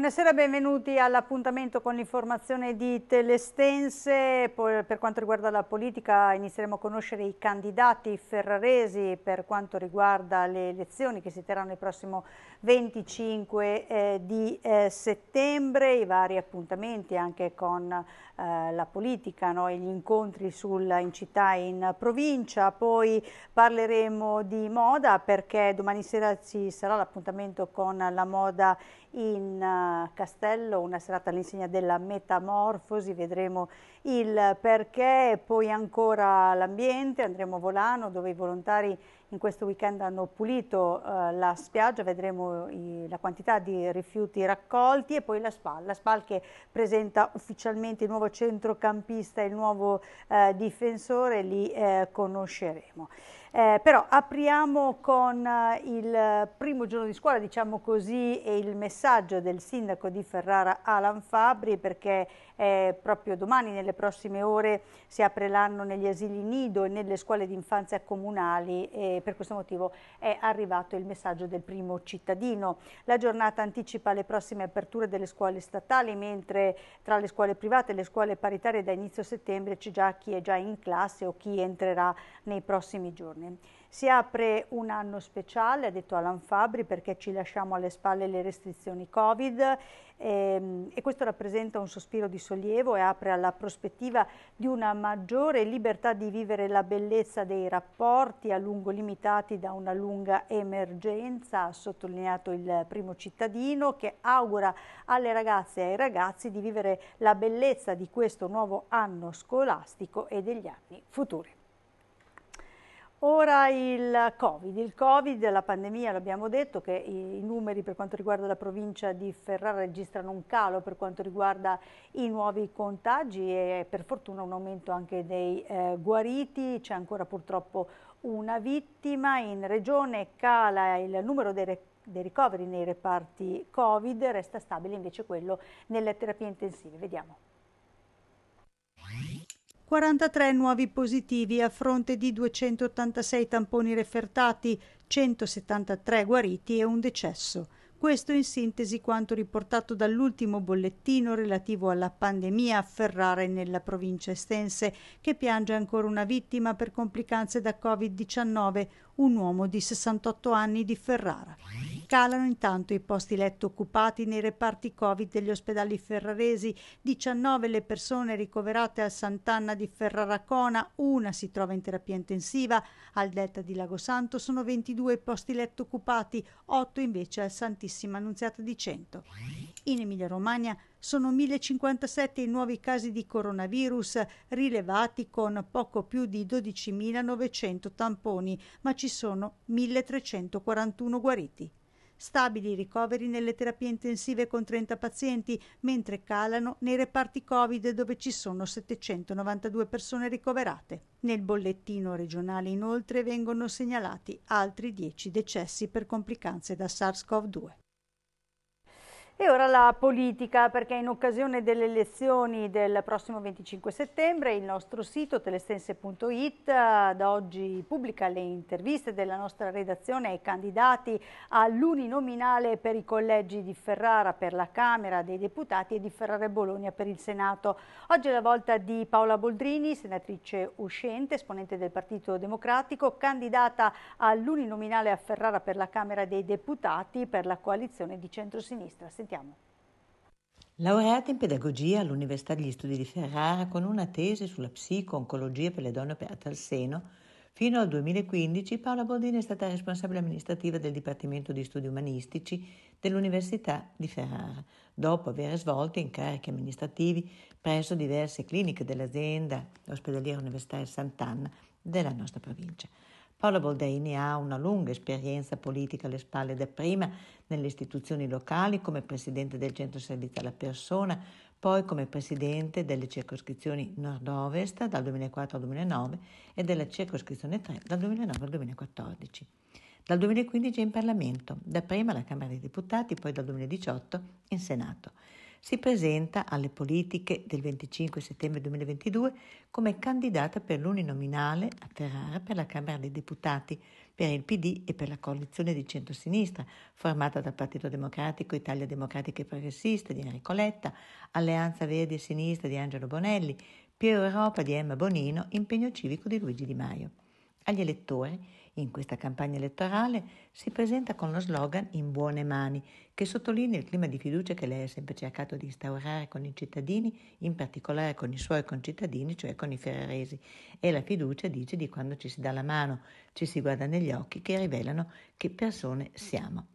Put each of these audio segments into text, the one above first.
Buonasera, benvenuti all'appuntamento con l'informazione di Telestense. Per quanto riguarda la politica inizieremo a conoscere i candidati ferraresi per quanto riguarda le elezioni che si terranno il prossimo 25 eh, di eh, settembre, i vari appuntamenti anche con eh, la politica, no? gli incontri sul, in città e in provincia. Poi parleremo di moda perché domani sera ci sarà l'appuntamento con la moda in eh, Castello, una serata all'insegna della metamorfosi, vedremo il perché, poi ancora l'ambiente, andremo a Volano dove i volontari in questo weekend hanno pulito eh, la spiaggia, vedremo i, la quantità di rifiuti raccolti e poi la SPAL, la SPAL che presenta ufficialmente il nuovo centrocampista e il nuovo eh, difensore, li eh, conosceremo. Eh, però apriamo con eh, il primo giorno di scuola, diciamo così, e il messaggio del sindaco di Ferrara Alan Fabri perché eh, proprio domani, nelle prossime ore, si apre l'anno negli asili nido e nelle scuole di infanzia comunali e per questo motivo è arrivato il messaggio del primo cittadino. La giornata anticipa le prossime aperture delle scuole statali, mentre tra le scuole private e le scuole paritarie da inizio settembre c'è già chi è già in classe o chi entrerà nei prossimi giorni. Si apre un anno speciale, ha detto Alan Fabri, perché ci lasciamo alle spalle le restrizioni Covid ehm, e questo rappresenta un sospiro di sollievo e apre alla prospettiva di una maggiore libertà di vivere la bellezza dei rapporti a lungo limitati da una lunga emergenza, ha sottolineato il primo cittadino che augura alle ragazze e ai ragazzi di vivere la bellezza di questo nuovo anno scolastico e degli anni futuri. Ora il Covid, il Covid, la pandemia, l'abbiamo detto che i numeri per quanto riguarda la provincia di Ferrara registrano un calo per quanto riguarda i nuovi contagi e per fortuna un aumento anche dei eh, guariti, c'è ancora purtroppo una vittima, in regione cala il numero dei dei ricoveri nei reparti Covid, resta stabile invece quello nelle terapie intensive. Vediamo. 43 nuovi positivi a fronte di 286 tamponi refertati, 173 guariti e un decesso. Questo in sintesi quanto riportato dall'ultimo bollettino relativo alla pandemia a Ferrara nella provincia estense, che piange ancora una vittima per complicanze da Covid-19, un uomo di 68 anni di Ferrara. Calano intanto i posti letto occupati nei reparti Covid degli ospedali ferraresi, 19 le persone ricoverate a Sant'Anna di Ferrara Cona, una si trova in terapia intensiva, al Delta di Lago Santo sono 22 i posti letto occupati, 8 invece al Santissima Annunziata di Cento. In Emilia-Romagna sono 1057 i nuovi casi di coronavirus rilevati con poco più di 12.900 tamponi, ma ci sono 1.341 guariti. Stabili i ricoveri nelle terapie intensive con 30 pazienti, mentre calano nei reparti Covid dove ci sono 792 persone ricoverate. Nel bollettino regionale inoltre vengono segnalati altri 10 decessi per complicanze da SARS-CoV-2. E ora la politica, perché in occasione delle elezioni del prossimo 25 settembre il nostro sito telestense.it da oggi pubblica le interviste della nostra redazione ai candidati all'uninominale per i collegi di Ferrara per la Camera dei Deputati e di Ferrara e Bologna per il Senato. Oggi è la volta di Paola Boldrini, senatrice uscente, esponente del Partito Democratico, candidata all'uninominale a Ferrara per la Camera dei Deputati per la coalizione di centrosinistra. Sentiamo sentiamo. Laureata in pedagogia all'Università degli Studi di Ferrara con una tesi sulla psico-oncologia per le donne operate al seno, fino al 2015 Paola Boldini è stata responsabile amministrativa del Dipartimento di Studi Umanistici dell'Università di Ferrara, dopo aver svolto incarichi amministrativi presso diverse cliniche dell'azienda ospedaliera universitaria Sant'Anna della nostra provincia. Paola Boldeini ha una lunga esperienza politica alle spalle, dapprima nelle istituzioni locali come presidente del Centro Servizio alla Persona, poi come presidente delle circoscrizioni nord-ovest dal 2004 al 2009 e della circoscrizione 3 dal 2009 al 2014. Dal 2015 è in Parlamento, dapprima alla Camera dei Deputati, poi dal 2018 in Senato si presenta alle politiche del 25 settembre 2022 come candidata per l'uninominale a Ferrara per la Camera dei Deputati per il PD e per la coalizione di centrosinistra formata dal Partito Democratico Italia Democratica e Progressista di Enrico Letta, Alleanza Verde e Sinistra di Angelo Bonelli, Piero Europa di Emma Bonino, Impegno Civico di Luigi Di Maio. Agli elettori in questa campagna elettorale si presenta con lo slogan In buone mani, che sottolinea il clima di fiducia che lei ha sempre cercato di instaurare con i cittadini, in particolare con i suoi concittadini, cioè con i ferraresi. E la fiducia dice di quando ci si dà la mano, ci si guarda negli occhi che rivelano che persone siamo.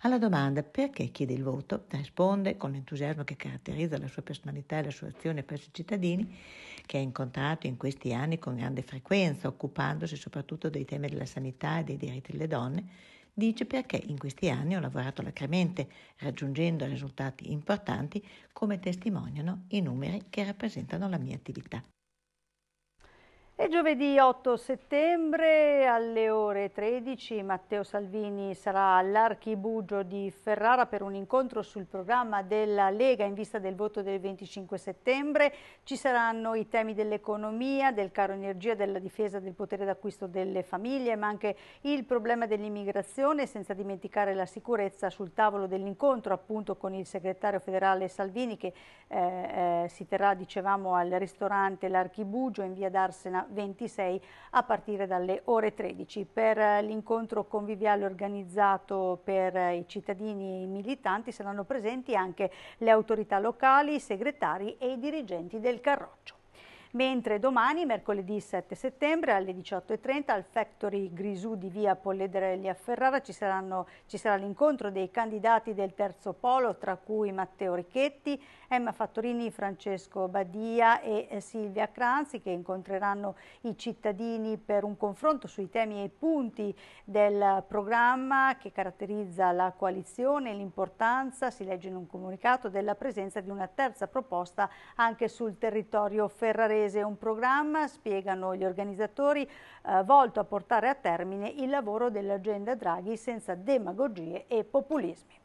Alla domanda perché chiede il voto, risponde con l'entusiasmo che caratterizza la sua personalità e la sua azione presso i cittadini che ha incontrato in questi anni con grande frequenza, occupandosi soprattutto dei temi della sanità e dei diritti delle donne, dice perché in questi anni ho lavorato lacrimente, raggiungendo risultati importanti come testimoniano i numeri che rappresentano la mia attività. È giovedì 8 settembre alle ore 13 Matteo Salvini sarà all'Archibugio di Ferrara per un incontro sul programma della Lega in vista del voto del 25 settembre. Ci saranno i temi dell'economia, del caro energia, della difesa del potere d'acquisto delle famiglie, ma anche il problema dell'immigrazione, senza dimenticare la sicurezza sul tavolo dell'incontro appunto con il segretario federale Salvini che eh, eh, si terrà, dicevamo, al ristorante L'Archibugio in via d'Arsena 26 a partire dalle ore 13 per eh, l'incontro conviviale organizzato per eh, i cittadini e i militanti saranno presenti anche le autorità locali, i segretari e i dirigenti del Carroccio mentre domani, mercoledì 7 settembre alle 18.30 al Factory Grisù di via Polledrelli a Ferrara ci, saranno, ci sarà l'incontro dei candidati del terzo polo, tra cui Matteo Richetti, Emma Fattorini, Francesco Badia e eh, Silvia Cranzi, che incontreranno i cittadini per un confronto sui temi e i punti del programma che caratterizza la coalizione e l'importanza, si legge in un comunicato, della presenza di una terza proposta anche sul territorio ferrarese Paese, un programma, spiegano gli organizzatori, eh, volto a portare a termine il lavoro dell'agenda Draghi senza demagogie e populismi.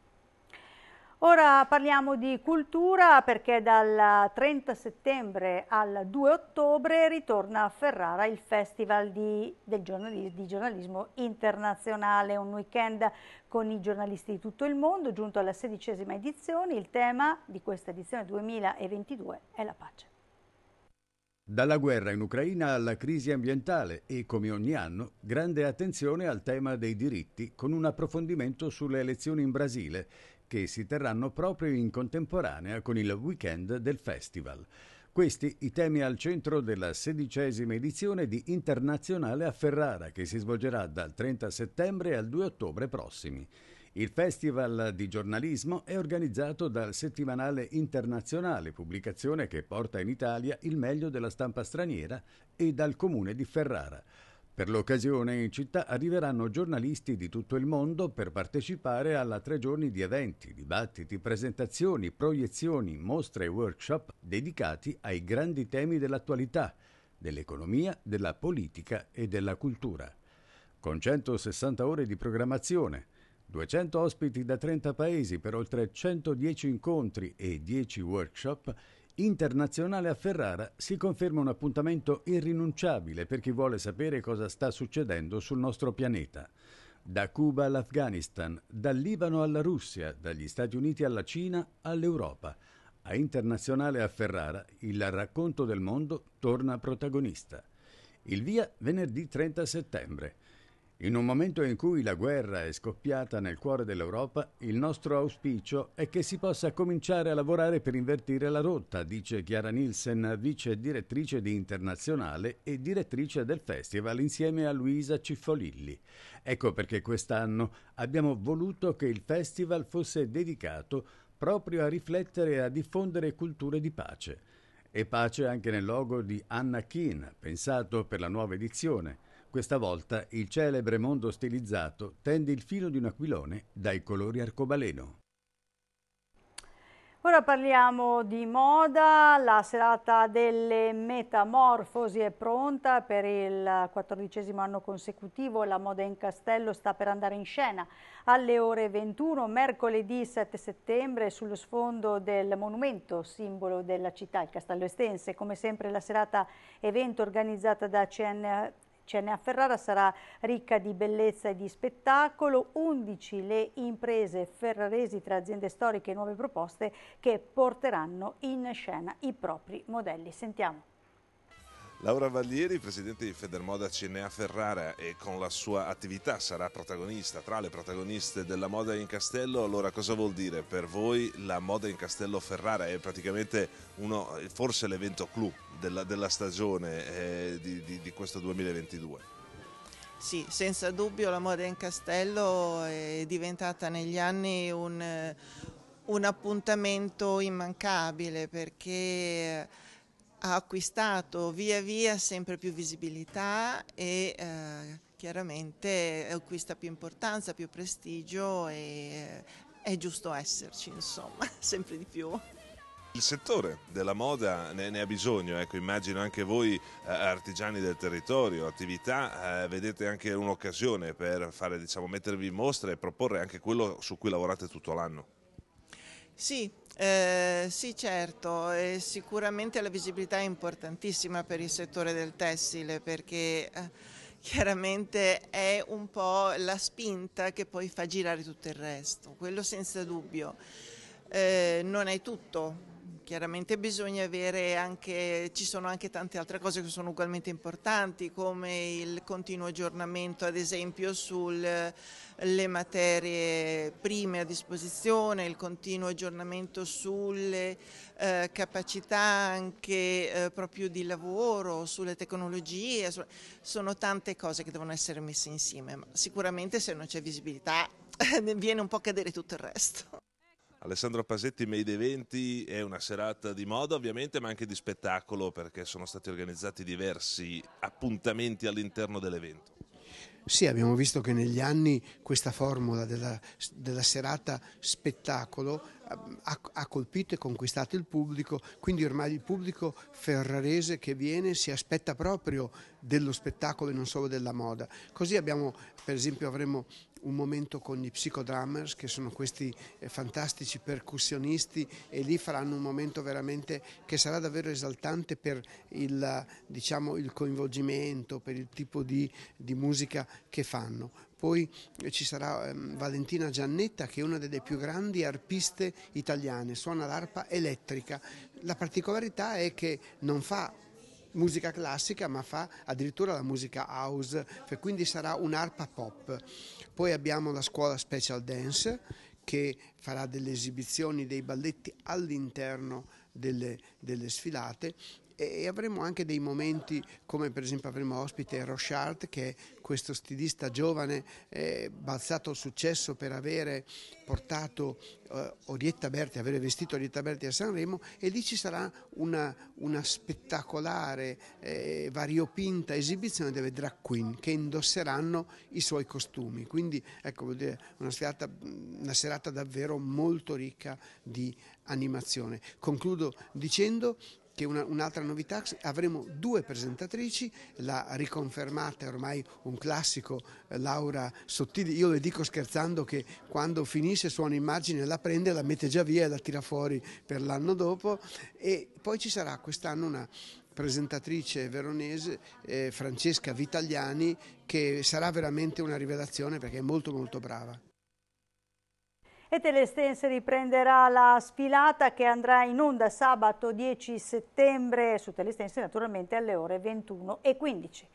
Ora parliamo di cultura perché dal 30 settembre al 2 ottobre ritorna a Ferrara il Festival di, giornalis di, giornalismo internazionale, un weekend con i giornalisti di tutto il mondo, giunto alla sedicesima edizione. Il tema di questa edizione 2022 è la pace. Dalla guerra in Ucraina alla crisi ambientale e, come ogni anno, grande attenzione al tema dei diritti con un approfondimento sulle elezioni in Brasile che si terranno proprio in contemporanea con il weekend del festival. Questi i temi al centro della sedicesima edizione di Internazionale a Ferrara che si svolgerà dal 30 settembre al 2 ottobre prossimi. Il Festival di giornalismo è organizzato dal Settimanale Internazionale, pubblicazione che porta in Italia il meglio della stampa straniera, e dal Comune di Ferrara. Per l'occasione in città arriveranno giornalisti di tutto il mondo per partecipare alla tre giorni di eventi, dibattiti, presentazioni, proiezioni, mostre e workshop dedicati ai grandi temi dell'attualità, dell'economia, della politica e della cultura. Con 160 ore di programmazione, 200 ospiti da 30 paesi per oltre 110 incontri e 10 workshop, Internazionale a Ferrara si conferma un appuntamento irrinunciabile per chi vuole sapere cosa sta succedendo sul nostro pianeta. Da Cuba all'Afghanistan, dal Libano alla Russia, dagli Stati Uniti alla Cina all'Europa. A Internazionale a Ferrara il racconto del mondo torna protagonista. Il via venerdì 30 settembre. In un momento in cui la guerra è scoppiata nel cuore dell'Europa, il nostro auspicio è che si possa cominciare a lavorare per invertire la rotta, dice Chiara Nielsen, vice direttrice di Internazionale e direttrice del festival insieme a Luisa Ciffolilli. Ecco perché quest'anno abbiamo voluto che il festival fosse dedicato proprio a riflettere e a diffondere culture di pace. E pace anche nel logo di Anna Keen, pensato per la nuova edizione questa volta il celebre mondo stilizzato tende il filo di un aquilone dai colori arcobaleno. Ora parliamo di moda, la serata delle metamorfosi è pronta per il quattordicesimo anno consecutivo, la moda in castello sta per andare in scena alle ore 21 mercoledì 7 settembre sullo sfondo del monumento simbolo della città, il castello estense, come sempre la serata evento organizzata da CN Cenne a Ferrara sarà ricca di bellezza e di spettacolo, 11 le imprese ferraresi tra aziende storiche e nuove proposte che porteranno in scena i propri modelli. Sentiamo. Laura Vallieri, presidente di Federmoda Cinea Ferrara e con la sua attività sarà protagonista tra le protagoniste della moda in castello. Allora cosa vuol dire per voi la moda in castello Ferrara? È praticamente uno, forse l'evento clou della, della stagione eh, di, di, di questo 2022. Sì, senza dubbio la moda in castello è diventata negli anni un, un appuntamento immancabile perché ha acquistato via via sempre più visibilità e eh, chiaramente acquista più importanza, più prestigio e eh, è giusto esserci, insomma, sempre di più. Il settore della moda ne, ne ha bisogno, ecco, immagino anche voi eh, artigiani del territorio, attività, eh, vedete anche un'occasione per fare, diciamo, mettervi in mostra e proporre anche quello su cui lavorate tutto l'anno. Sì, eh, sì certo, e sicuramente la visibilità è importantissima per il settore del tessile perché eh, chiaramente è un po' la spinta che poi fa girare tutto il resto, quello senza dubbio. Eh, non è tutto, Chiaramente bisogna avere anche, ci sono anche tante altre cose che sono ugualmente importanti come il continuo aggiornamento ad esempio sulle materie prime a disposizione, il continuo aggiornamento sulle eh, capacità anche eh, proprio di lavoro, sulle tecnologie, su, sono tante cose che devono essere messe insieme, ma sicuramente se non c'è visibilità viene un po' a cadere tutto il resto. Alessandro Pasetti Made Eventi è una serata di moda ovviamente ma anche di spettacolo perché sono stati organizzati diversi appuntamenti all'interno dell'evento. Sì, abbiamo visto che negli anni questa formula della, della serata spettacolo eh, ha, ha, colpito e conquistato il pubblico, quindi ormai il pubblico ferrarese che viene si aspetta proprio dello spettacolo e non solo della moda. Così abbiamo, per esempio, avremo un momento con gli psicodrammers che sono questi eh, fantastici percussionisti e lì faranno un momento veramente che sarà davvero esaltante per il, diciamo, il coinvolgimento, per il tipo di, di musica che fanno poi eh, ci sarà ehm, Valentina Giannetta che è una delle più grandi arpiste italiane, suona l'arpa elettrica. La particolarità è che non fa musica classica ma fa addirittura la musica house, quindi sarà un'arpa pop. Poi abbiamo la scuola Special Dance che farà delle esibizioni, dei balletti all'interno delle, delle sfilate e, avremo anche dei momenti come per esempio avremo ospite Rochard che è questo stilista giovane eh, balzato al successo per avere portato eh, Orietta Berti, avere vestito Orietta Berti a Sanremo e lì ci sarà una, una spettacolare eh, variopinta esibizione delle drag queen che indosseranno i suoi costumi, quindi ecco vuol dire una, serata, una serata davvero molto ricca di animazione. Concludo dicendo che una, un'altra novità, avremo due presentatrici, la riconfermata è ormai un classico eh, Laura Sottili, io le dico scherzando che quando finisce suona immagine la prende, la mette già via e la tira fuori per l'anno dopo e poi ci sarà quest'anno una presentatrice veronese eh, Francesca Vitagliani che sarà veramente una rivelazione perché è molto molto brava e Telestense riprenderà la sfilata che andrà in onda sabato 10 settembre su Telestense naturalmente alle ore 21 e 15.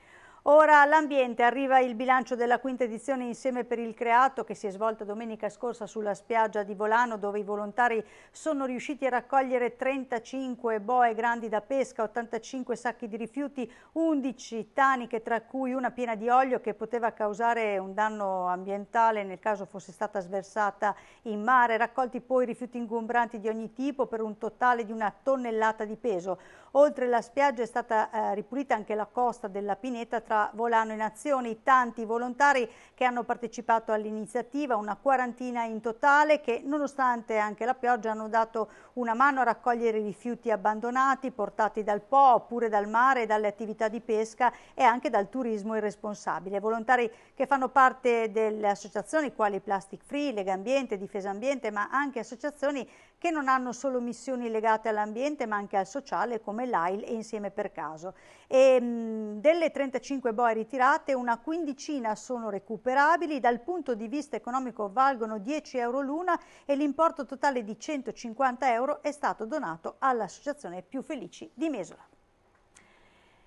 Ora all'ambiente arriva il bilancio della quinta edizione Insieme per il Creato che si è svolta domenica scorsa sulla spiaggia di Volano dove i volontari sono riusciti a raccogliere 35 boe grandi da pesca, 85 sacchi di rifiuti, 11 taniche tra cui una piena di olio che poteva causare un danno ambientale nel caso fosse stata sversata in mare, raccolti poi rifiuti ingombranti di ogni tipo per un totale di una tonnellata di peso. Oltre la spiaggia è stata eh, ripulita anche la costa della pineta tra volano in azioni tanti volontari che hanno partecipato all'iniziativa, una quarantina in totale che nonostante anche la pioggia hanno dato una mano a raccogliere i rifiuti abbandonati portati dal Po oppure dal mare, dalle attività di pesca e anche dal turismo irresponsabile. Volontari che fanno parte delle associazioni quali Plastic Free, Lega Ambiente, Difesa Ambiente ma anche associazioni che non hanno solo missioni legate all'ambiente ma anche al sociale come l'AIL e Insieme per Caso. E, ehm, mh, delle 35 25 boe ritirate, una quindicina sono recuperabili, dal punto di vista economico valgono 10 euro l'una e l'importo totale di 150 euro è stato donato all'Associazione Più Felici di Mesola.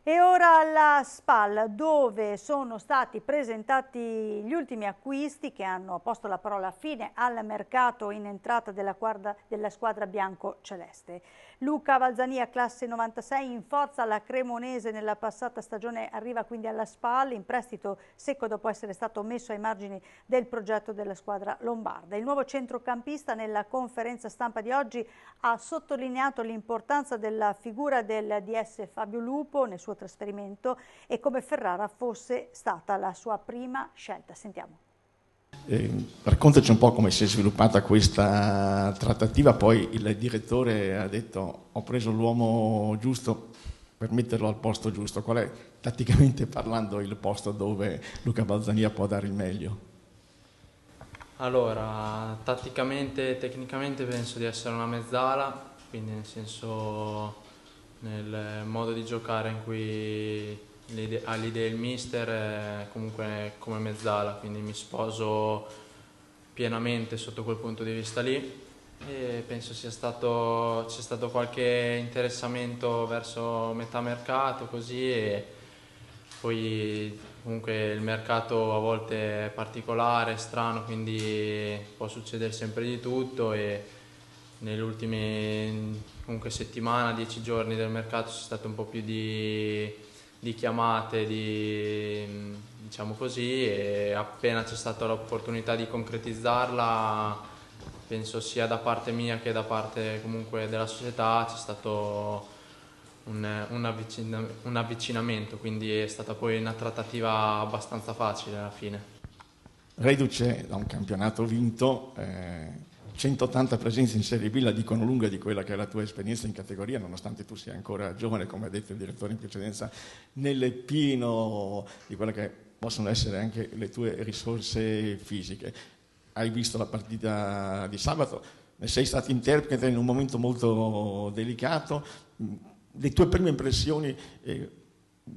E ora alla SPAL, dove sono stati presentati gli ultimi acquisti che hanno posto la parola fine al mercato in entrata della, guarda, della squadra bianco-celeste. Luca Valzania, classe 96, in forza alla Cremonese nella passata stagione, arriva quindi alla SPAL in prestito secco dopo essere stato messo ai margini del progetto della squadra lombarda. Il nuovo centrocampista nella conferenza stampa di oggi ha sottolineato l'importanza della figura del DS Fabio Lupo nel suo trasferimento e come Ferrara fosse stata la sua prima scelta. Sentiamo. Eh, raccontaci un po' come si è sviluppata questa trattativa, poi il direttore ha detto ho preso l'uomo giusto per metterlo al posto giusto, qual è tatticamente parlando il posto dove Luca Balzania può dare il meglio? Allora, tatticamente e tecnicamente penso di essere una mezzala, quindi nel senso nel modo di giocare in cui all'idea ah, del mister comunque come mezzala, quindi mi sposo pienamente sotto quel punto di vista lì e penso sia stato, c'è stato qualche interessamento verso metà mercato così e poi comunque il mercato a volte è particolare, è strano, quindi può succedere sempre di tutto e nell'ultima settimana, dieci giorni del mercato c'è stato un po' più di di chiamate, di, diciamo così, e appena c'è stata l'opportunità di concretizzarla, penso sia da parte mia che da parte comunque della società, c'è stato un, un, avvicina, un avvicinamento, quindi è stata poi una trattativa abbastanza facile alla fine. Reduce da un campionato vinto. Eh 180 presenze in Serie B la dicono lunga di quella che è la tua esperienza in categoria, nonostante tu sia ancora giovane, come ha detto il direttore in precedenza, nel pieno di quelle che possono essere anche le tue risorse fisiche. Hai visto la partita di sabato, ne sei stato interprete in un momento molto delicato. Le tue prime impressioni, eh,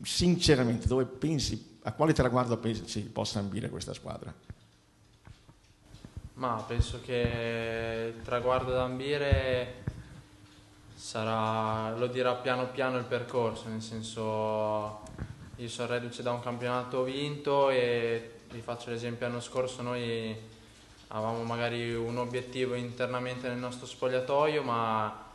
sinceramente, dove pensi, a quale traguardo pensi possa ambire questa squadra? Ma penso che il traguardo da ambire sarà, lo dirà piano piano il percorso, nel senso io sono reduce da un campionato vinto e vi faccio l'esempio l'anno scorso noi avevamo magari un obiettivo internamente nel nostro spogliatoio ma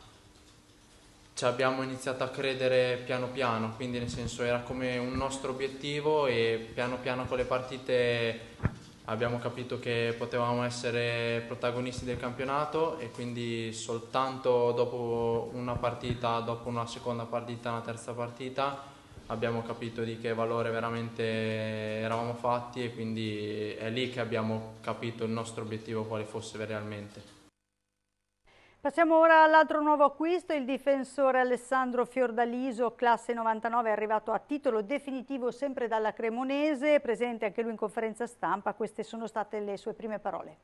ci abbiamo iniziato a credere piano piano, quindi nel senso era come un nostro obiettivo e piano piano con le partite abbiamo capito che potevamo essere protagonisti del campionato e quindi soltanto dopo una partita, dopo una seconda partita, una terza partita abbiamo capito di che valore veramente eravamo fatti e quindi è lì che abbiamo capito il nostro obiettivo quale fosse realmente. Passiamo ora all'altro nuovo acquisto, il difensore Alessandro Fiordaliso, classe 99, è arrivato a titolo definitivo sempre dalla Cremonese, presente anche lui in conferenza stampa, queste sono state le sue prime parole.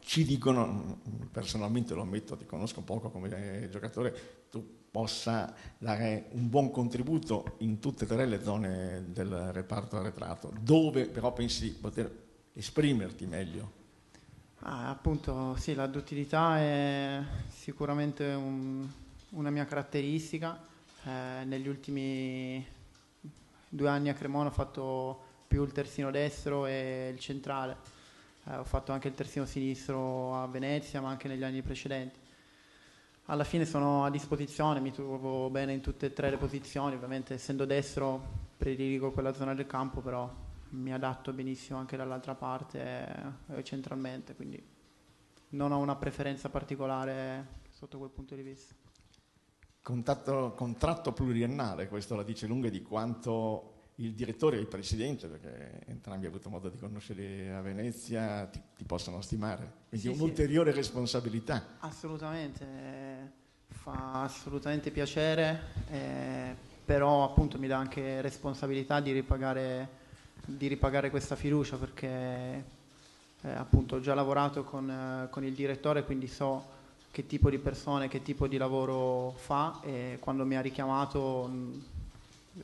Ci dicono, personalmente lo ammetto, ti conosco poco come giocatore, tu possa dare un buon contributo in tutte e tre le zone del reparto arretrato, dove però pensi di poter esprimerti meglio Ah, appunto, sì, la duttilità è sicuramente un, una mia caratteristica. Eh, negli ultimi due anni a Cremona ho fatto più il terzino destro e il centrale. Eh, ho fatto anche il terzino sinistro a Venezia, ma anche negli anni precedenti. Alla fine sono a disposizione, mi trovo bene in tutte e tre le posizioni, ovviamente essendo destro prediligo quella zona del campo, però mi adatto benissimo anche dall'altra parte eh, centralmente, quindi non ho una preferenza particolare sotto quel punto di vista. Contatto, contratto pluriennale, questo la dice lunga di quanto il direttore e il presidente, perché entrambi ho avuto modo di conoscere a Venezia, ti, ti possano stimare. Quindi sì, un'ulteriore sì. responsabilità. Assolutamente, eh, fa assolutamente piacere, eh, però appunto mi dà anche responsabilità di ripagare di ripagare questa fiducia perché eh, appunto ho già lavorato con, eh, con, il direttore quindi so che tipo di persone, che tipo di lavoro fa e quando mi ha richiamato mh, mm,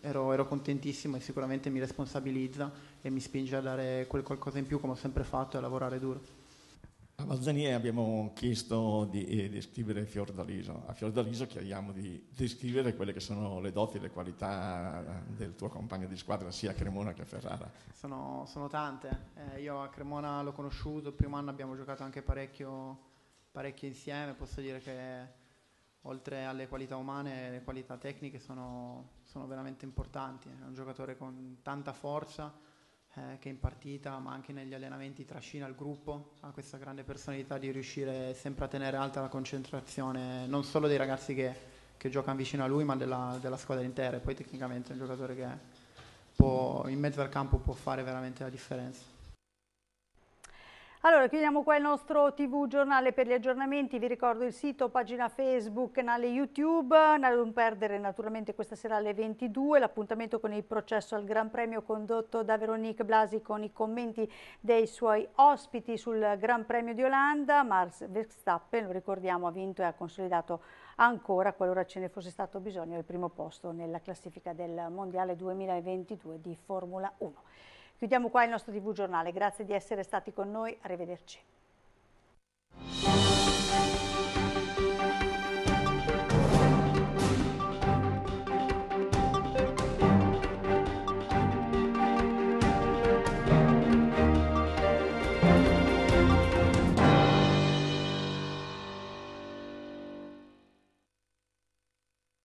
ero, ero, contentissimo e sicuramente mi responsabilizza e mi spinge a dare quel qualcosa in più come ho sempre fatto e a lavorare duro. A Mazzanie abbiamo chiesto di eh, descrivere Fiordaliso, a Fiordaliso chiediamo di descrivere quelle che sono le doti e le qualità del tuo compagno di squadra sia a Cremona che a Ferrara. Sono, sono tante, eh, io a Cremona l'ho conosciuto, il primo anno abbiamo giocato anche parecchio, parecchio insieme, posso dire che oltre alle qualità umane, le qualità tecniche sono, sono, veramente importanti. È un giocatore con tanta forza, eh, che in partita ma anche negli allenamenti trascina il gruppo, ha questa grande personalità di riuscire sempre a tenere alta la concentrazione non solo dei ragazzi che, che giocano vicino a lui ma della, della squadra intera e poi tecnicamente è un giocatore che può, in mezzo al campo può fare veramente la differenza. Allora, chiudiamo qua il nostro TV giornale per gli aggiornamenti, vi ricordo il sito, pagina Facebook, canale YouTube, non perdere naturalmente questa sera alle 22 l'appuntamento con il processo al Gran Premio condotto da Veronique Blasi con i commenti dei suoi ospiti sul Gran Premio di Olanda, Mars Verstappen, lo ricordiamo, ha vinto e ha consolidato ancora, qualora ce ne fosse stato bisogno, il primo posto nella classifica del Mondiale 2022 di Formula 1. Chiudiamo qua il nostro TV giornale, grazie di essere stati con noi, arrivederci.